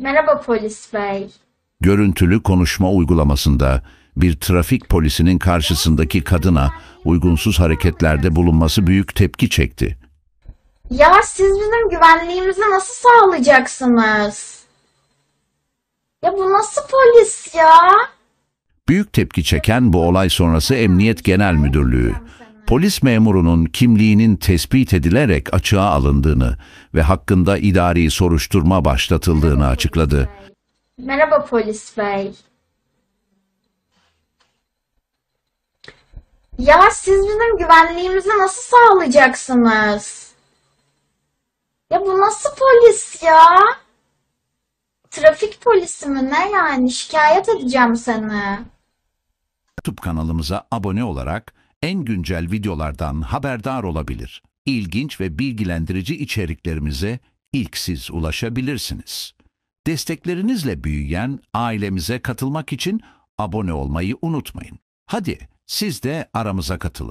Merhaba polis bey. Görüntülü konuşma uygulamasında bir trafik polisinin karşısındaki kadına uygunsuz hareketlerde bulunması büyük tepki çekti. Ya siz bizim güvenliğimizi nasıl sağlayacaksınız? Ya bu nasıl polis ya? Büyük tepki çeken bu olay sonrası Emniyet Genel Müdürlüğü polis memurunun kimliğinin tespit edilerek açığa alındığını ve hakkında idari soruşturma başlatıldığını Merhaba açıkladı. Polis Merhaba polis bey. Ya siz bizim güvenliğimizi nasıl sağlayacaksınız? Ya bu nasıl polis ya? Trafik polisi mi ne yani? Şikayet edeceğim seni. YouTube kanalımıza abone olarak en güncel videolardan haberdar olabilir. İlginç ve bilgilendirici içeriklerimize ilk siz ulaşabilirsiniz. Desteklerinizle büyüyen ailemize katılmak için abone olmayı unutmayın. Hadi siz de aramıza katılın.